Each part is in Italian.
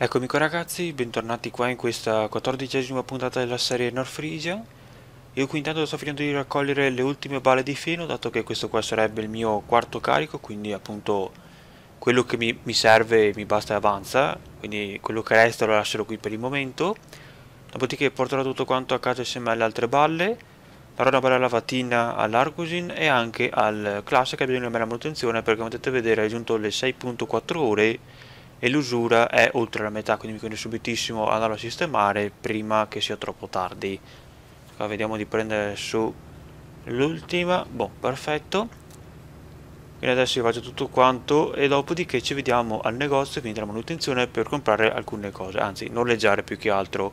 Eccomi qua ragazzi, bentornati qua in questa quattordicesima puntata della serie North Frisia. Io qui intanto sto finendo di raccogliere le ultime balle di feno Dato che questo qua sarebbe il mio quarto carico Quindi appunto quello che mi, mi serve mi basta e avanza Quindi quello che resta lo lascerò qui per il momento Dopodiché porterò tutto quanto a casa insieme alle altre balle Darò una bella lavatina all'Arcusin e anche al Classic che bisogna una bella manutenzione Perché come potete vedere è giunto le 6.4 ore e l'usura è oltre la metà, quindi mi conviene subitissimo andarlo a sistemare prima che sia troppo tardi. Qua vediamo di prendere su l'ultima, boh, perfetto. Quindi adesso io faccio tutto quanto e dopodiché ci vediamo al negozio, quindi la manutenzione per comprare alcune cose, anzi noleggiare più che altro.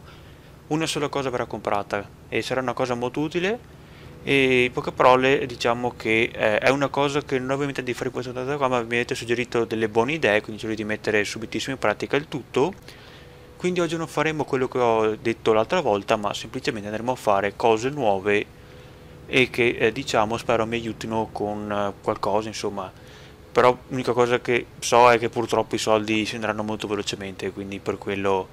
Una sola cosa verrà comprata e sarà una cosa molto utile e in poche parole diciamo che eh, è una cosa che non avevo in mente di fare questa data qua ma mi avete suggerito delle buone idee quindi cerco di mettere subitissimo in pratica il tutto quindi oggi non faremo quello che ho detto l'altra volta ma semplicemente andremo a fare cose nuove e che eh, diciamo spero mi aiutino con eh, qualcosa insomma però l'unica cosa che so è che purtroppo i soldi scenderanno molto velocemente quindi per quello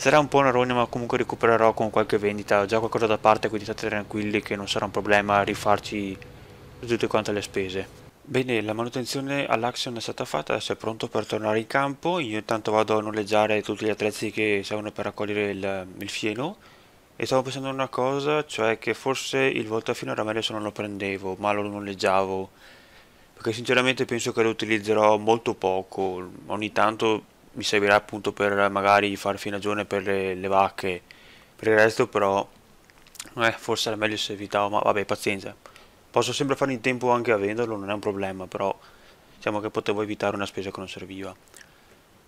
Sarà un po' una rogna ma comunque recupererò con qualche vendita, ho già qualcosa da parte quindi state tranquilli che non sarà un problema rifarci tutte quante le spese. Bene, la manutenzione all'Axion è stata fatta, adesso è pronto per tornare in campo, io intanto vado a noleggiare tutti gli attrezzi che servono per raccogliere il, il fieno e stavo pensando a una cosa, cioè che forse il voltafino era meglio se non lo prendevo, ma lo noleggiavo perché sinceramente penso che lo utilizzerò molto poco, ogni tanto mi servirà appunto per magari far finagione per le, le vacche per il resto però eh, forse era meglio se evitavo ma vabbè pazienza posso sempre fare in tempo anche a venderlo non è un problema però diciamo che potevo evitare una spesa che non serviva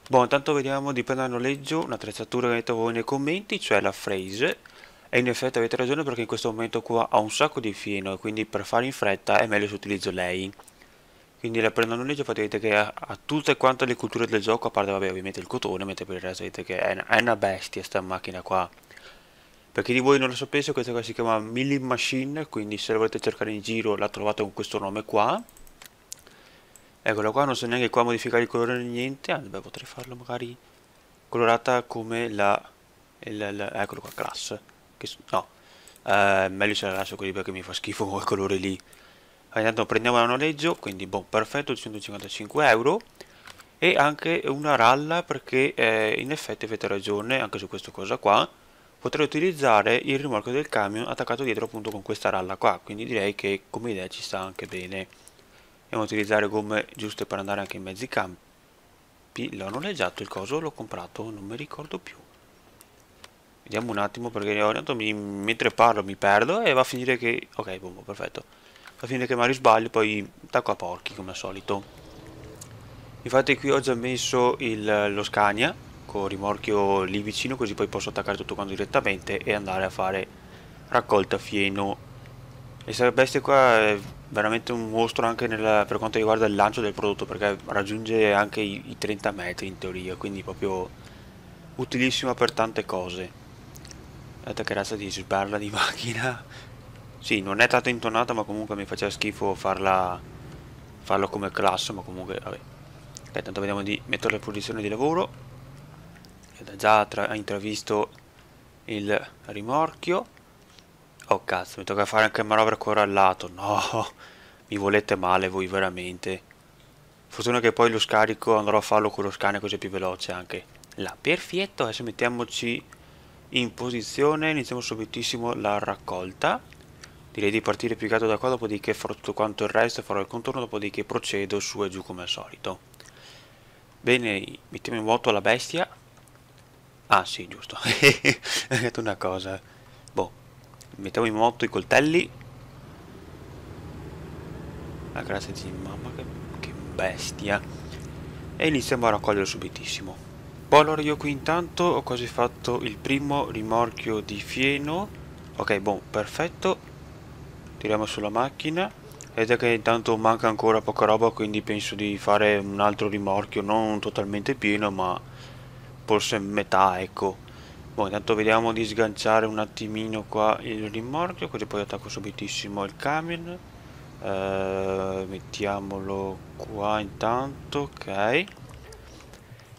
Boh, intanto vediamo di prendere a noleggio un'attrezzatura che avete voi nei commenti, cioè la phrase. E in effetti avete ragione perché in questo momento qua ha un sacco di fieno e quindi per fare in fretta è meglio se utilizzo lei quindi la prendo a noleggio fate vedete che ha, tutte quante le culture del gioco a parte vabbè ovviamente il cotone mentre per il resto vedete che è una, è una bestia sta macchina qua per chi di voi non lo sapesse questa qua si chiama Milling Machine quindi se la volete cercare in giro la trovate con questo nome qua eccola qua non so neanche qua modificare il colore né niente ah, beh, potrei farlo magari colorata come la, la, la eccolo qua class che, no eh, meglio se la lascio così perché mi fa schifo quel colore lì intanto prendiamo la noleggio quindi boh, perfetto 155 euro e anche una ralla perché eh, in effetti avete ragione anche su questa cosa qua potrei utilizzare il rimorchio del camion attaccato dietro appunto con questa ralla qua quindi direi che come idea ci sta anche bene andiamo a utilizzare gomme giuste per andare anche in mezzi campi l'ho noleggiato il coso l'ho comprato non mi ricordo più vediamo un attimo perché ogni tanto mi, mentre parlo mi perdo e va a finire che ok boom perfetto fa finta che Mario sbaglio poi tacco a porchi come al solito infatti qui ho già messo il, lo Scania con rimorchio lì vicino così poi posso attaccare tutto quanto direttamente e andare a fare raccolta fieno e questa bestia qua è veramente un mostro anche nella, per quanto riguarda il lancio del prodotto perché raggiunge anche i, i 30 metri in teoria quindi proprio utilissima per tante cose guardate che razza di sbarra di macchina sì, non è tanto intonata, ma comunque mi faceva schifo farla farlo come classe, ma comunque vabbè. Ok, tanto vediamo di metterla in posizione di lavoro. Ed già intravisto il rimorchio. Oh cazzo, mi tocca fare anche manovra corallato. No, mi volete male voi veramente. Fortuna che poi lo scarico andrò a farlo con lo scanner così è più veloce anche. La perfetto. Adesso mettiamoci in posizione. Iniziamo subitissimo la raccolta. Direi di partire più che altro da qua, dopodiché farò tutto quanto il resto, farò il contorno, dopodiché procedo su e giù come al solito. Bene, mettiamo in vuoto la bestia. Ah sì, giusto. Ho detto una cosa. Boh, mettiamo in vuoto i coltelli. Ah, grazie di mamma che, che bestia. E iniziamo a raccogliere subitissimo. Boh, allora io qui intanto ho quasi fatto il primo rimorchio di fieno. Ok, boh, perfetto tiriamo sulla macchina vedete che intanto manca ancora poca roba quindi penso di fare un altro rimorchio non totalmente pieno ma forse metà ecco boh intanto vediamo di sganciare un attimino qua il rimorchio così poi attacco subitissimo il camion eh, mettiamolo qua intanto ok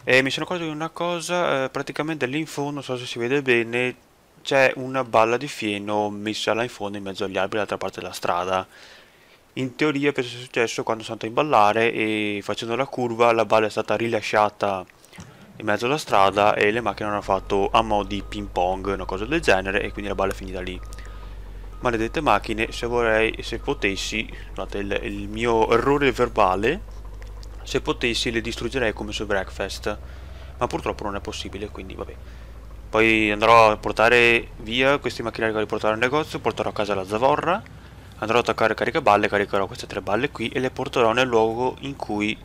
e mi sono accorto di una cosa eh, praticamente lì in fondo non so se si vede bene c'è una balla di fieno messa là in fondo in mezzo agli alberi dall'altra parte della strada. In teoria questo è successo quando sono andato in ballare e facendo la curva la balla è stata rilasciata in mezzo alla strada e le macchine hanno fatto a mo' di ping pong, una cosa del genere e quindi la balla è finita lì. Maledette macchine, se vorrei, se potessi, scusate il, il mio errore verbale, se potessi le distruggerei come su breakfast, ma purtroppo non è possibile quindi vabbè. Poi andrò a portare via questi macchinari che li porterò al negozio, porterò a casa la zavorra, andrò a attaccare caricaballe, caricherò queste tre balle qui e le porterò nel luogo in cui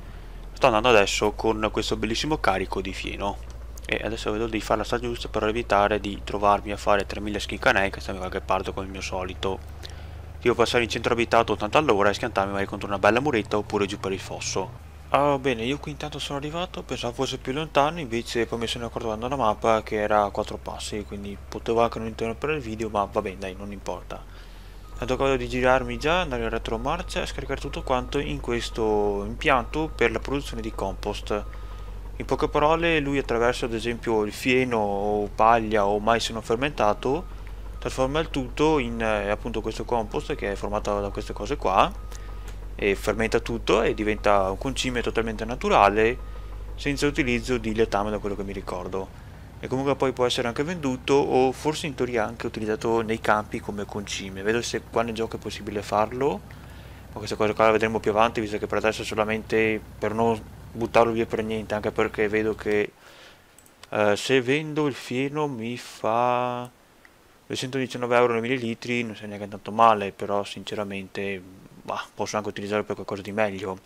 sto andando adesso con questo bellissimo carico di fieno. E adesso vedo di fare la strada giusta per evitare di trovarmi a fare 3000 schicanei che stanno da qualche parte come il mio solito. Devo passare in centro abitato 80 all'ora e schiantarmi magari contro una bella muretta oppure giù per il fosso. Allora, ah, bene, io qui intanto sono arrivato, pensavo fosse più lontano, invece poi mi sono accorto guardando la mappa che era a quattro passi, quindi potevo anche non interrompere il video, ma va bene, dai, non importa. Tanto cosa di girarmi già, andare in retromarcia e scaricare tutto quanto in questo impianto per la produzione di compost. In poche parole, lui attraverso ad esempio il fieno o paglia o mais non fermentato, trasforma il tutto in eh, appunto questo compost che è formato da queste cose qua, e fermenta tutto e diventa un concime totalmente naturale senza utilizzo di letame da quello che mi ricordo e comunque poi può essere anche venduto o forse in teoria anche utilizzato nei campi come concime vedo se qua nel gioco è possibile farlo ma questa cosa qua la vedremo più avanti visto che per adesso è solamente per non buttarlo via per niente anche perché vedo che eh, se vendo il fieno mi fa 219 euro nei millilitri non sei neanche tanto male però sinceramente bah, posso anche utilizzarlo per qualcosa di meglio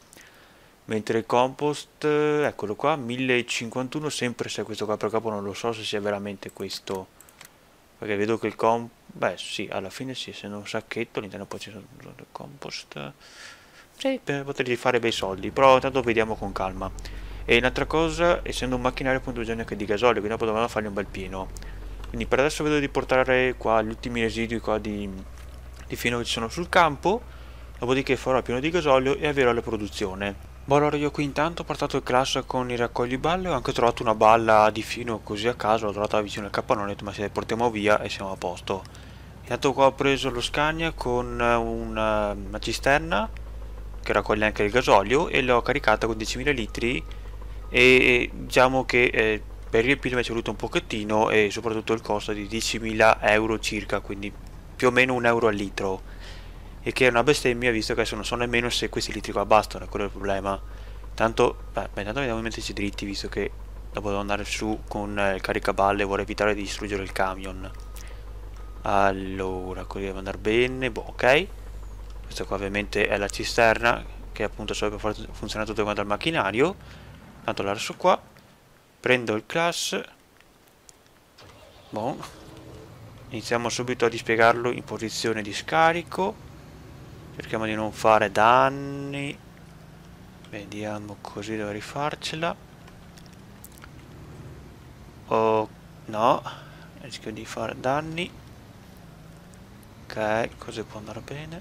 mentre il compost eh, eccolo qua 1051 sempre se è questo qua per capo non lo so se sia veramente questo perché vedo che il compost beh sì alla fine sì essendo un sacchetto all'interno poi ci sono del compost sì potrei fare bei soldi però intanto vediamo con calma e un'altra cosa essendo un macchinario appunto bisogna anche di gasolio quindi dopo dobbiamo fargli un bel pieno quindi per adesso vedo di portare qua gli ultimi residui qua di, di fino che ci sono sul campo dopodiché farò pieno di gasolio e avvierò la produzione. Boh allora io qui intanto ho portato il clash con i raccogli balle, ho anche trovato una balla di fino così a caso, l'ho trovata vicino al capannone, ma se la portiamo via e siamo a posto. Intanto qua ho preso lo Scania con eh, una, eh, una cisterna che raccoglie anche il gasolio e l'ho caricata con 10.000 litri e diciamo che eh, per riempirla mi è voluto un pochettino e soprattutto il costo di 10.000 euro circa, quindi più o meno un euro al litro e che è una bestemmia visto che adesso non so nemmeno se questi li tricobastano, quello è il problema. Tanto, beh, intanto vediamo mentre dritti visto che dopo devo andare su con eh, il caricaballe vorrei evitare di distruggere il camion. Allora, qui deve andare bene, boh, ok. Questa qua ovviamente è la cisterna che appunto serve per far funzionare tutto quanto il macchinario. Tanto l'arso qua. Prendo il class. Boh. Iniziamo subito a dispiegarlo in posizione di scarico. Cerchiamo di non fare danni. Vediamo così devo rifarcela. Oh, no. Rischio di fare danni. Ok, così può andare bene.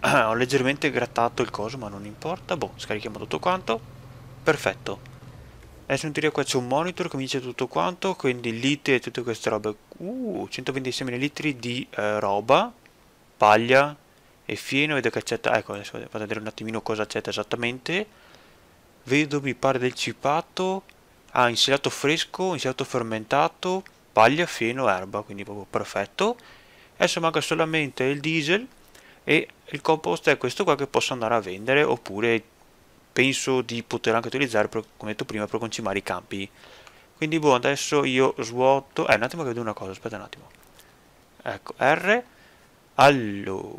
Ah, ho leggermente grattato il coso, ma non importa. Boh, scarichiamo tutto quanto. Perfetto. Adesso in teoria qua c'è un monitor che mi dice tutto quanto, quindi lite e tutte queste robe. Uh, 126 ml di eh, roba paglia e fieno, vedo che accetta, ecco adesso vado a vedere un attimino cosa accetta esattamente, vedo mi pare del cipato, ah inselato fresco, inselato fermentato, paglia, fieno, erba, quindi proprio perfetto, adesso manca solamente il diesel e il compost è questo qua che posso andare a vendere oppure penso di poter anche utilizzare per, come detto prima per concimare i campi quindi buono adesso io svuoto eh un attimo che vedo una cosa aspetta un attimo ecco R allora,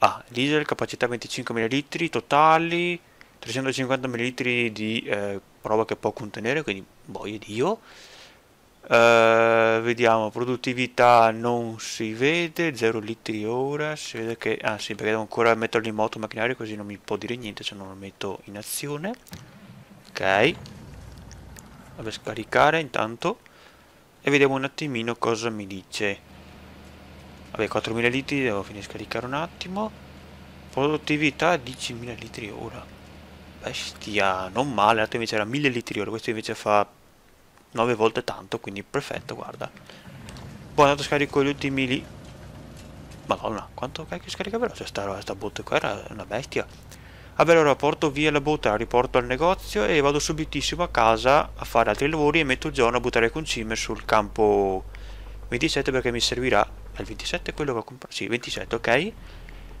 ah, diesel capacità 25 ml totali, 350 ml di eh, roba che può contenere, quindi boia Dio. Uh, eh, vediamo produttività non si vede 0 litri ora si vede che ah sì perché devo ancora metterlo in moto macchinario così non mi può dire niente se non lo metto in azione ok vabbè scaricare intanto e vediamo un attimino cosa mi dice Vabbè, 4000 litri, devo finire a scaricare un attimo. Produttività 10.000 litri ora. Bestia, non male, l'altro invece era 1000 litri ora, questo invece fa 9 volte tanto, quindi perfetto, guarda. Poi andato scarico gli ultimi lì. Madonna, quanto cacchio scarica veloce sta, sta botte qua, era una bestia. Vabbè, allora porto via la botte, la riporto al negozio e vado subitissimo a casa a fare altri lavori e metto il giorno a buttare concime sul campo 27 perché mi servirà il 27 è quello che ho comprato. Sì, 27, ok.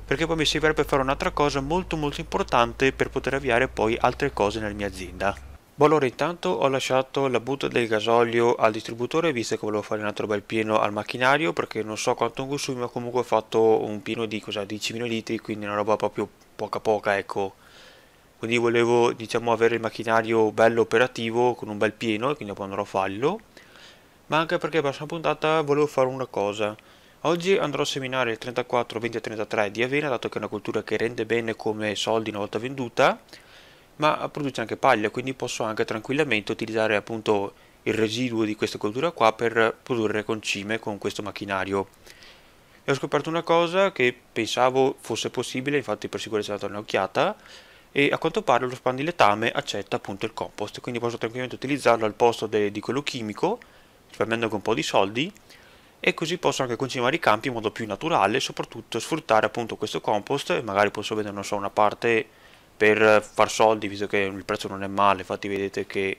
Perché poi mi servirebbe fare un'altra cosa molto molto importante per poter avviare poi altre cose nella mia azienda. Boh, allora intanto ho lasciato la butta del gasolio al distributore visto che volevo fare un altro bel pieno al macchinario perché non so quanto consumi ma comunque ho fatto un pieno di cosa, 10.000 litri quindi una roba proprio poca poca ecco quindi volevo diciamo avere il macchinario bello operativo con un bel pieno e quindi poi andrò a farlo ma anche perché la prossima puntata volevo fare una cosa Oggi andrò a seminare il 34 20 33 di Avena, dato che è una cultura che rende bene come soldi una volta venduta, ma produce anche paglia, quindi posso anche tranquillamente utilizzare appunto il residuo di questa coltura qua per produrre concime con questo macchinario. E ho scoperto una cosa che pensavo fosse possibile, infatti per sicurezza ho dato un'occhiata, e a quanto pare lo spandiletame accetta appunto il compost, quindi posso tranquillamente utilizzarlo al posto de, di quello chimico, risparmiando anche un po' di soldi, e così posso anche concimare i campi in modo più naturale e soprattutto sfruttare appunto questo compost e magari posso vedere non so una parte per far soldi visto che il prezzo non è male infatti vedete che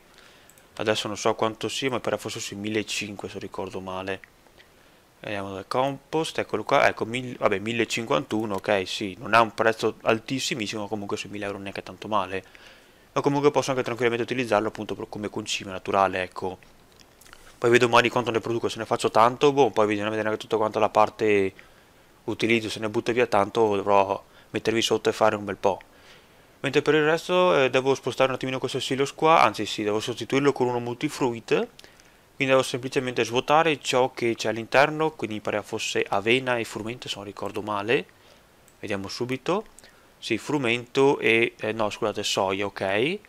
adesso non so quanto sia ma per fosse sui 1500 se ricordo male vediamo dal compost eccolo qua ecco mil, vabbè 1051 ok sì non è un prezzo altissimissimo ma comunque sui 1000 euro non è che tanto male ma comunque posso anche tranquillamente utilizzarlo appunto come concime naturale ecco poi vedo domani quanto ne produco, se ne faccio tanto, boh, poi bisogna vedere anche tutta quanto la parte utilizzo, se ne butto via tanto dovrò mettervi sotto e fare un bel po'. Mentre per il resto eh, devo spostare un attimino questo silos qua, anzi sì, devo sostituirlo con uno multifruit, quindi devo semplicemente svuotare ciò che c'è all'interno, quindi mi pare fosse avena e frumento se non ricordo male, vediamo subito, sì, frumento e, eh, no scusate, soia, ok,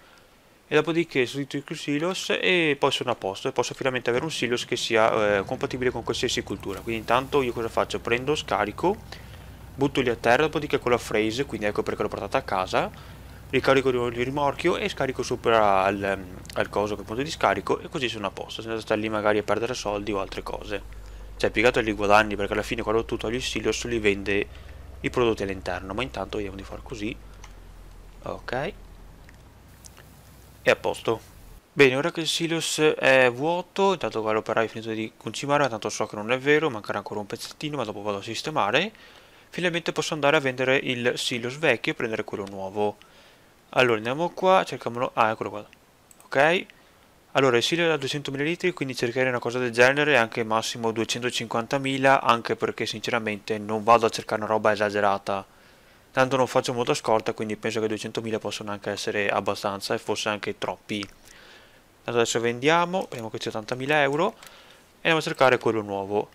e dopodiché sostituisco il silos e poi sono a posto e posso finalmente avere un silos che sia eh, compatibile con qualsiasi cultura quindi intanto io cosa faccio? prendo, scarico butto lì a terra dopodiché con la phrase quindi ecco perché l'ho portata a casa ricarico il rimorchio e scarico sopra al, al coso che punto di scarico e così sono a posto senza stare lì magari a perdere soldi o altre cose cioè piegato gli guadagni perché alla fine quando tu togli il silos li vende i prodotti all'interno ma intanto vediamo di far così ok e a posto. Bene, ora che il silos è vuoto, intanto che l'operaio è finito di concimare, tanto so che non è vero, mancherà ancora un pezzettino, ma dopo vado a sistemare. Finalmente posso andare a vendere il silos vecchio e prendere quello nuovo. Allora, andiamo qua, cerchiamolo... Ah, eccolo qua. Ok. Allora, il silos è da 200 ml, quindi cercherei una cosa del genere, anche massimo 250.000, anche perché sinceramente non vado a cercare una roba esagerata tanto non faccio molta scorta quindi penso che 200.000 possono anche essere abbastanza e forse anche troppi adesso vendiamo vediamo che c'è 80.000 euro e andiamo a cercare quello nuovo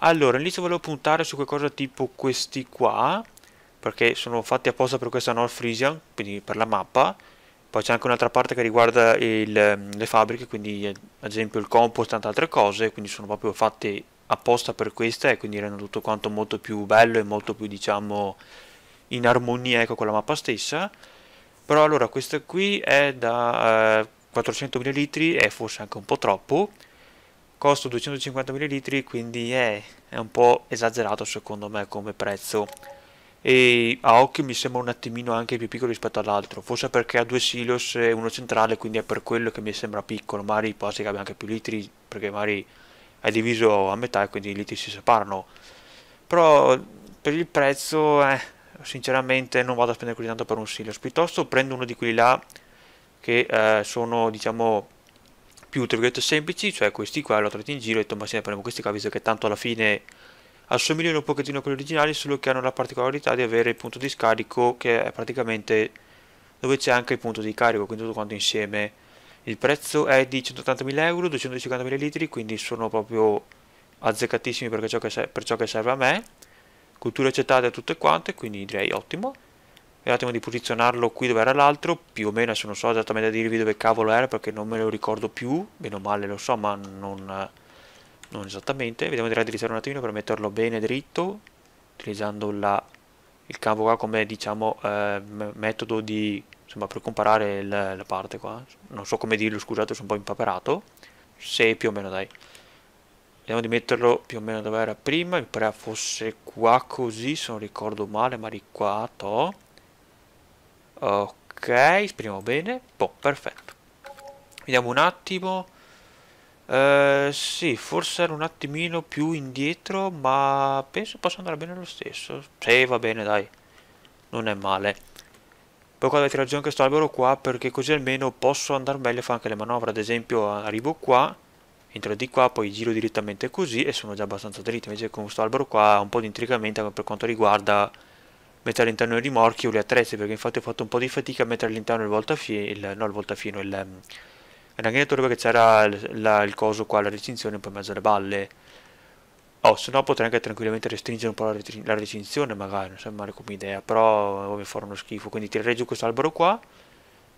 allora all'inizio volevo puntare su qualcosa tipo questi qua perché sono fatti apposta per questa North Frisian quindi per la mappa poi c'è anche un'altra parte che riguarda il, le fabbriche quindi ad esempio il compost e tante altre cose quindi sono proprio fatte apposta per questa e quindi rendono tutto quanto molto più bello e molto più diciamo in armonia ecco, con la mappa stessa però allora questa qui è da eh, 400 ml è forse anche un po' troppo costo 250 ml quindi è, è, un po' esagerato secondo me come prezzo e a occhio mi sembra un attimino anche più piccolo rispetto all'altro forse perché ha due silos e uno centrale quindi è per quello che mi sembra piccolo Mari può essere che abbia anche più litri perché magari è diviso a metà e quindi i litri si separano però per il prezzo eh, sinceramente non vado a spendere così tanto per un Silas, piuttosto prendo uno di quelli là che eh, sono diciamo più virgolette semplici, cioè questi qua l'ho trovati in giro e ho detto ma sì ne prendiamo questi qua visto che tanto alla fine assomigliano un pochettino a quelli originali solo che hanno la particolarità di avere il punto di scarico che è praticamente dove c'è anche il punto di carico, quindi tutto quanto insieme. Il prezzo è di 180.000 euro, 250.000 litri, quindi sono proprio azzeccatissimi per ciò che, per ciò che serve a me culture accettate tutte quante, quindi direi ottimo. Vediamo di posizionarlo qui dove era l'altro, più o meno, se non so esattamente dirvi dove cavolo era perché non me lo ricordo più, meno male lo so, ma non, non esattamente. Vediamo di raddrizzare un attimino per metterlo bene dritto, utilizzando la, il campo qua come diciamo eh, metodo di, insomma, per comparare la parte qua. Non so come dirlo, scusate, sono un po' impaperato. Se più o meno dai. Vediamo di metterlo più o meno dove era prima. Mi pare fosse qua così, se non ricordo male, ma di qua, to. Ok, speriamo bene. Boh, perfetto. Vediamo un attimo. Uh, sì, forse era un attimino più indietro, ma penso possa andare bene lo stesso. Sì, va bene, dai. Non è male. Poi qua avete ragione che sto albero qua, perché così almeno posso andare meglio e fare anche le manovre. Ad esempio, arrivo qua entro di qua, poi giro direttamente così e sono già abbastanza dritto, invece con questo albero qua un po' di intricamento per quanto riguarda mettere all'interno i rimorchi o le attrezze, perché infatti ho fatto un po' di fatica a mettere all'interno il voltafino, il, no il il ehm, rangagnatore perché c'era il, il coso qua, la recinzione, poi in mezzo alle balle. Oh, se no potrei anche tranquillamente restringere un po' la, la recinzione magari, non sembra male come idea, però mi farà uno schifo, quindi tirerei giù questo albero qua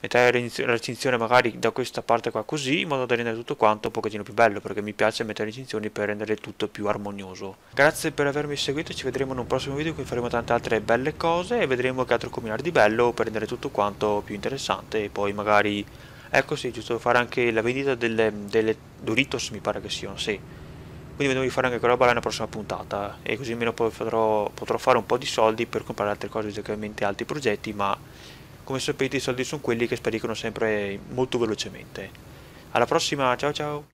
mettere la recinzione magari da questa parte qua così in modo da rendere tutto quanto un pochettino più bello perché mi piace mettere recinzioni per rendere tutto più armonioso grazie per avermi seguito ci vedremo in un prossimo video in cui faremo tante altre belle cose e vedremo che altro combinare di bello per rendere tutto quanto più interessante e poi magari ecco sì giusto fare anche la vendita delle, delle Doritos mi pare che siano sì quindi vedremo di fare anche quella roba nella prossima puntata e così almeno potrò, potrò fare un po' di soldi per comprare altre cose ovviamente altri progetti ma come sapete i soldi sono quelli che spariscono sempre molto velocemente. Alla prossima, ciao ciao!